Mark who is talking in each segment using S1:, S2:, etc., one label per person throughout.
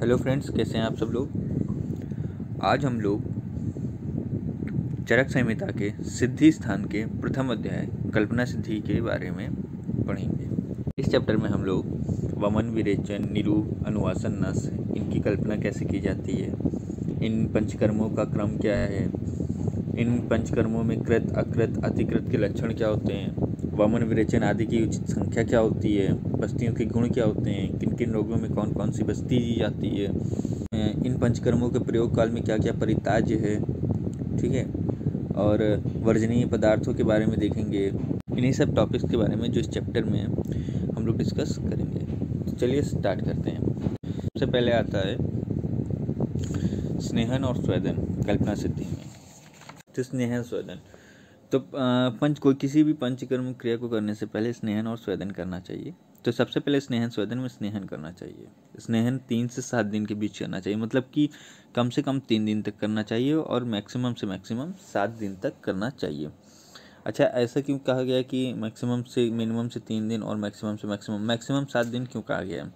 S1: hello friends कैसे हैं आप सब लोग आज हम लोग चरक संहिता के सिद्धि स्थान के प्रथम अध्याय कल्पना सिद्धि के बारे में पढ़ेंगे इस चैप्टर में हम लोग वमन विरेचन निरूप अनुवासन नस इनकी कल्पना कैसे की जाती है इन पंचकर्मों का क्रम क्या है इन पंचकर्मों में कृत अकृत अतिकृत के लक्षण क्या होते हैं वमन विरेचन आदि की उचित संख्या क्या होती है बस्तियों के गुण क्या होते हैं किन किन रोगों में कौन कौन सी बस्ती दी जाती है इन पंचकर्मों के प्रयोग काल में क्या क्या परिताज्य है ठीक है और वर्जनीय पदार्थों के बारे में देखेंगे इन्हीं सब टॉपिक्स के बारे में जो इस चैप्टर में हम लोग डिस्कस करेंगे तो चलिए स्टार्ट करते हैं सबसे पहले आता है स्नेहन और स्वेदन कल्पना सिद्धि में तो स्नेहन स्वेदन तो पंच कोई किसी भी पंचकर्म क्रिया को करने से पहले स्नेहन और स्वेदन करना चाहिए तो सबसे पहले स्नेहन स्वेदन में स्नेहन करना चाहिए स्नेहन तीन से सात दिन के बीच करना चाहिए मतलब कि कम से कम तीन दिन तक करना चाहिए और मैक्सिमम से मैक्सिमम सात दिन तक करना चाहिए अच्छा ऐसा क्यों कहा गया कि मैक्सिमम से मिनिमम से तीन दिन और मैक्सिमम से मैक्सिमम मैक्सिमम सात दिन क्यों कहा गया है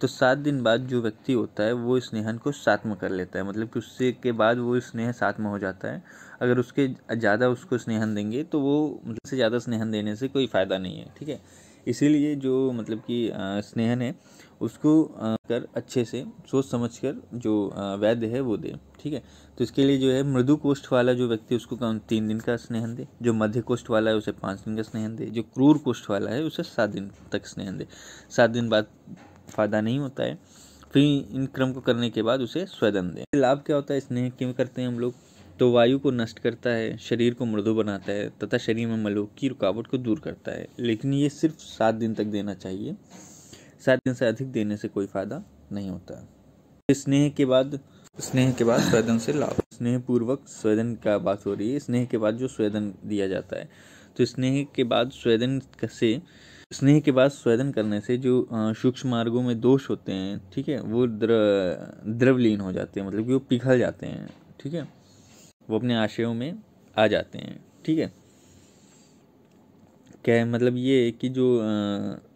S1: तो सात दिन बाद जो व्यक्ति होता है वो स्नेहन को सातम कर लेता है मतलब कि उससे के बाद वो स्नेह सातम हो जाता है अगर उसके ज़्यादा उसको स्नेहन देंगे तो वो मतलब से ज़्यादा स्नेहन देने से कोई फ़ायदा नहीं है ठीक है इसीलिए जो मतलब कि स्नेहन है उसको कर अच्छे से सोच समझ कर जो वैध है वो दे ठीक है तो इसके लिए जो है मृदु कोष्ठ वाला जो व्यक्ति उसको तीन दिन का स्नेहन दे जो मध्य कोष्ठ वाला है उसे पाँच दिन का स्नेहन दे जो क्रूर कोष्ठ वाला है उसे सात दिन तक स्नेहन दे सात दिन बाद फायदा नहीं होता है फिर इन क्रम को करने के बाद उसे स्वदन दे लाभ क्या होता है स्नेह क्यों करते हैं हम लोग तो वायु को नष्ट करता है शरीर को मृदु बनाता है तथा शरीर में मलों की रुकावट को दूर करता है लेकिन ये सिर्फ सात दिन तक देना चाहिए सात दिन से अधिक देने से कोई फ़ायदा नहीं होता स्नेह के बाद स्नेह के बाद स्वेदन से लाभ स्नेह पूर्वक स्वेदन का बात हो रही है स्नेह के बाद जो स्वेदन दिया जाता है तो स्नेह के बाद स्वेदन से स्नेह के बाद स्वेदन करने से जो सूक्ष्म मार्गों में दोष होते हैं ठीक है वो द्र द्रवलीन हो जाते हैं मतलब कि वो पिघल जाते हैं ठीक है वो अपने आशयों में आ जाते हैं ठीक है क्या है मतलब ये कि जो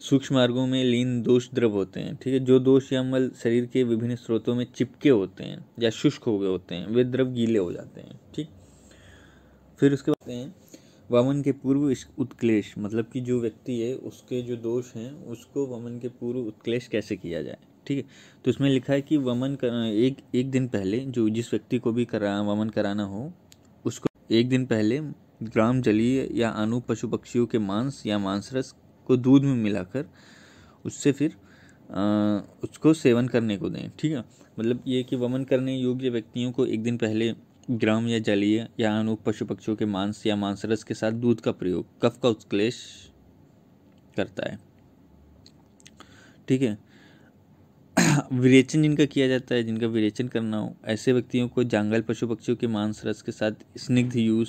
S1: सूक्ष्म मार्गों में लीन दोष द्रव होते हैं ठीक है जो दोष या मल शरीर के विभिन्न स्रोतों में चिपके होते हैं या शुष्क हो गए होते हैं वे द्रव गीले हो जाते हैं ठीक फिर उसके बाद हैं वामन के पूर्व उत्क्लेश मतलब कि जो व्यक्ति है उसके जो दोष हैं उसको वामन के पूर्व उत्क्लेश कैसे किया जाए ठीक है तो उसमें लिखा है कि वमन कर एक एक दिन पहले जो जिस व्यक्ति को भी करा वमन कराना हो उसको एक दिन पहले ग्राम जलीय या अनु पशु पक्षियों के मांस या मांसरस को दूध में मिलाकर उससे फिर आ, उसको सेवन करने को दें ठीक है मतलब ये कि वमन करने योग्य व्यक्तियों को एक दिन पहले ग्राम या जलीय या अनु पशु पक्षियों के मांस या मांसरस के साथ दूध का प्रयोग कफ का उत्क्लेश करता है ठीक है विरेचन जिनका किया जाता है जिनका विरेचन करना हो ऐसे व्यक्तियों को जंगल पशु पक्षियों के मांस रस के साथ स्निग्ध यूज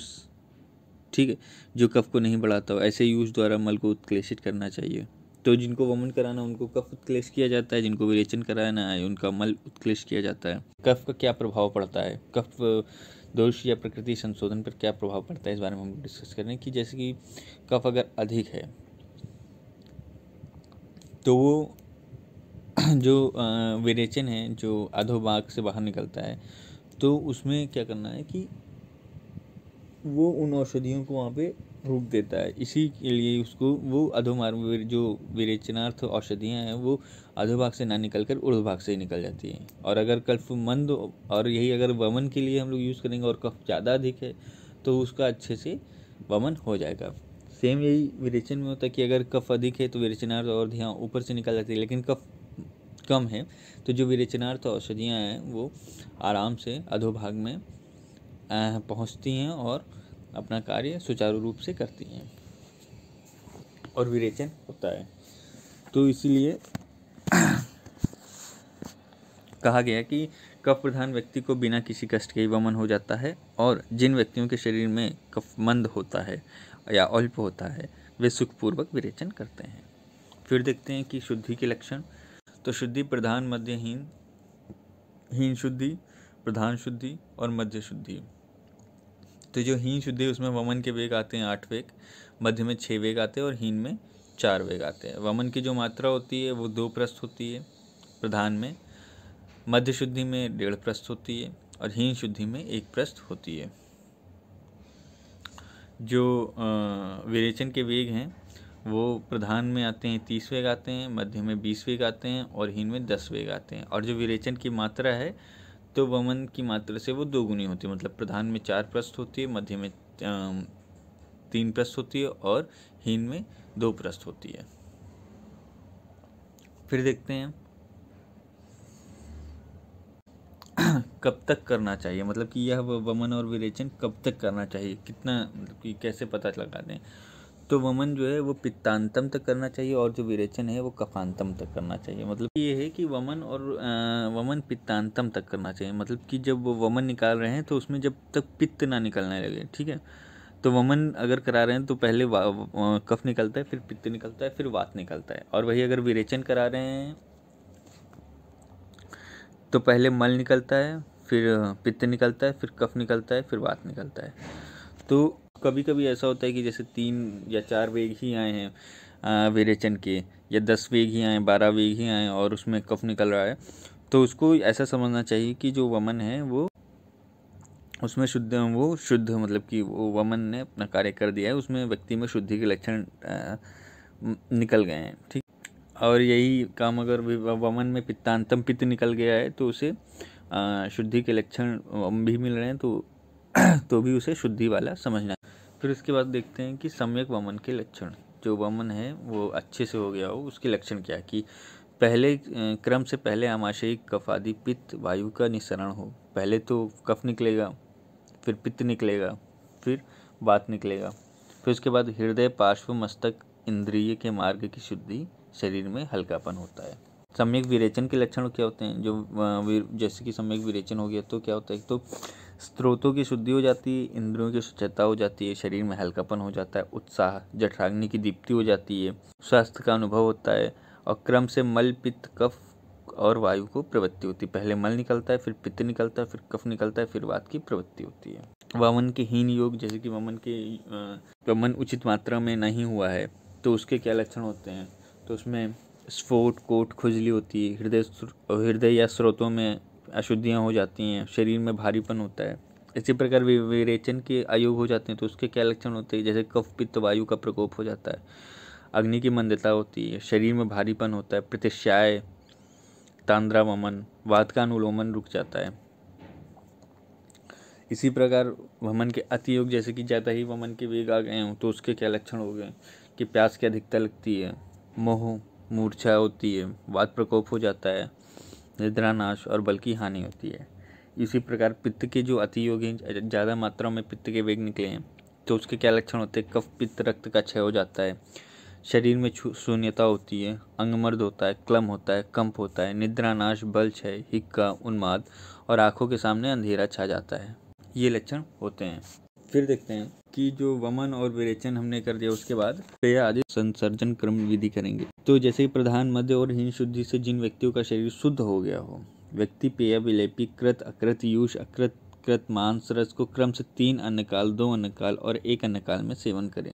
S1: ठीक है जो कफ को नहीं बढ़ाता हो ऐसे यूज द्वारा मल को उत्क्लेषित करना चाहिए तो जिनको वमन कराना उनको कफ उत्क्लेश किया जाता है जिनको विरेचन कराना है उनका मल उत्क्लेश किया जाता है कफ का क्या प्रभाव पड़ता है कफ दोष या प्रकृति संशोधन पर क्या प्रभाव पड़ता है इस बारे में हम डिस्कस करें कि जैसे कि कफ अगर अधिक है तो वो जो विरेचन है जो अधोभाग से बाहर निकलता है तो उसमें क्या करना है कि वो उन औषधियों को वहाँ पे रोक देता है इसी के लिए उसको वो अधोमार्ग जो विरेचनार्थ औषधियाँ हैं वो अधोभाग से ना निकल कर उर्धभाग से ही निकल जाती हैं और अगर कल्फ मंद और यही अगर वमन के लिए हम लोग यूज़ करेंगे और कफ ज़्यादा अधिक है तो उसका अच्छे से वमन हो जाएगा सेम यही विरेचन में होता है कि अगर कफ अधिक है तो विरेचनार्थ और ध्यान ऊपर से निकल जाती है लेकिन कफ कम है तो जो विरेचनार्थ औषधियाँ हैं वो आराम से अधोभाग में पहुँचती हैं और अपना कार्य सुचारू रूप से करती हैं और विरेचन होता है तो इसीलिए कहा गया कि कफ प्रधान व्यक्ति को बिना किसी कष्ट के ही वमन हो जाता है और जिन व्यक्तियों के शरीर में कफ मंद होता है या अल्प होता है वे सुखपूर्वक विरेचन करते हैं फिर देखते हैं कि शुद्धि के लक्षण तो शुद्धि प्रधान मध्यहीन हीन हीन शुद्धि प्रधान शुद्धि और मध्य शुद्धि तो जो हीन शुद्धि उसमें वमन के वेग आते हैं आठ वेग मध्य में छः वेग आते हैं और हीन में चार वेग आते हैं वमन की जो मात्रा होती है वो दो प्रस्त होती है प्रधान में मध्य शुद्धि में डेढ़ प्रस्त होती है और हीन शुद्धि में एक प्रस्त होती है जो विरेचन के वेग हैं वो प्रधान में आते हैं तीस वेग गाते हैं मध्य में वेग गाते हैं और हीन में वेग गाते हैं और जो विरेचन की मात्रा है तो वमन की मात्रा से वो दोगुनी होती है मतलब प्रधान में चार प्रस्त होती है मध्य में तीन प्रस्त होती है और हीन में दो प्रस्त होती है फिर देखते हैं कब तक करना चाहिए मतलब कि यह वमन और विरेचन कब तक करना चाहिए कितना मतलब कि कैसे पता लगा दें तो वमन जो है वो पित्तांतम तक करना चाहिए और जो विरेचन है वो कफांतम तक करना चाहिए मतलब ये है कि वमन और वमन पित्तांतम तक करना चाहिए मतलब कि जब वो वमन निकाल रहे हैं तो उसमें जब तक पित्त ना निकलने लगे ठीक है तो वमन अगर करा रहे हैं तो पहले कफ निकलता है फिर पित्त निकलता है फिर वात निकलता है और वही अगर विरेचन करा रहे हैं तो पहले मल निकलता है फिर पित्त निकलता है फिर कफ निकलता है फिर वात निकलता है तो कभी कभी ऐसा होता है कि जैसे तीन या चार वेग ही आए हैं वेरेचन के या दस वेग ही आए बारह वेग ही आए और उसमें कफ निकल रहा है तो उसको ऐसा समझना चाहिए कि जो वमन है वो उसमें शुद्ध वो शुद्ध मतलब कि वो वमन ने अपना कार्य कर दिया है उसमें व्यक्ति में शुद्धि के लक्षण निकल गए हैं ठीक और यही काम अगर वमन में पित्तांतम पित्त निकल गया है तो उसे शुद्धि के लक्षण भी मिल रहे हैं तो तो भी उसे शुद्धि वाला समझना फिर उसके बाद देखते हैं कि सम्यक वमन के लक्षण जो वमन है वो अच्छे से हो गया हो उसके लक्षण क्या है कि पहले क्रम से पहले आमाशयिक कफ आदि पित्त वायु का निसरण हो पहले तो कफ निकलेगा फिर पित्त निकलेगा फिर बात निकलेगा फिर उसके बाद हृदय पार्श्व मस्तक इंद्रिय के मार्ग की शुद्धि शरीर में हल्कापन होता है सम्यक विरेचन के लक्षण क्या होते हैं जो जैसे कि सम्यक विरेचन हो गया तो क्या होता है तो स्रोतों की शुद्धि हो जाती है इंद्रियों की स्वच्छता हो जाती है शरीर में हल्कापन हो जाता है उत्साह जठराग्नि की दीप्ति हो जाती है स्वास्थ्य का अनुभव होता है और क्रम से मल पित्त कफ और वायु को प्रवृत्ति होती है पहले मल निकलता है फिर पित्त निकलता है फिर कफ निकलता है फिर वात की प्रवृत्ति होती है वमन के हीन योग जैसे कि वमन के वमन उचित मात्रा में नहीं हुआ है तो उसके क्या लक्षण होते हैं तो उसमें स्फोट कोट खुजली होती है हृदय हृदय या स्रोतों में अशुद्धियाँ हो जाती हैं शरीर में भारीपन होता है इसी प्रकार विवेचन के आयोग हो जाते हैं तो उसके क्या लक्षण होते हैं जैसे कफ पित्त वायु का प्रकोप हो जाता है अग्नि की मंदता होती है शरीर में भारीपन होता है प्रतिष्याय तांद्रा वमन वाद का अनुलोमन रुक जाता है इसी प्रकार वमन के अतियोग जैसे कि ज़्यादा ही वमन के वेग आ गए हों तो उसके क्या लक्षण हो गए कि प्यास की अधिकता लगती है मोह मूर्छा होती है वाद प्रकोप हो जाता है निद्रानाश और बल की हानि होती है इसी प्रकार पित्त के जो अतियोगी ज़्यादा मात्रा में पित्त के वेग निकले हैं तो उसके क्या लक्षण होते हैं कफ पित्त रक्त का क्षय हो जाता है शरीर में शून्यता होती है अंगमर्द होता है क्लम होता है कंप होता है निद्रानाश बल क्षय हिक्का उन्माद और आँखों के सामने अंधेरा छा जाता है ये लक्षण होते हैं फिर देखते हैं कि जो वमन और विरेचन हमने कर दिया उसके बाद पेय आदि संसर्जन क्रम विधि करेंगे तो जैसे प्रधान मध्य और हीन शुद्धि से जिन व्यक्तियों का शरीर शुद्ध हो गया हो व्यक्ति पेय विलेपी कृत अकृत यूष अकृत कृत मांस रस को क्रम से तीन अन्नकाल दो अन्नकाल और एक अन्नकाल में सेवन करें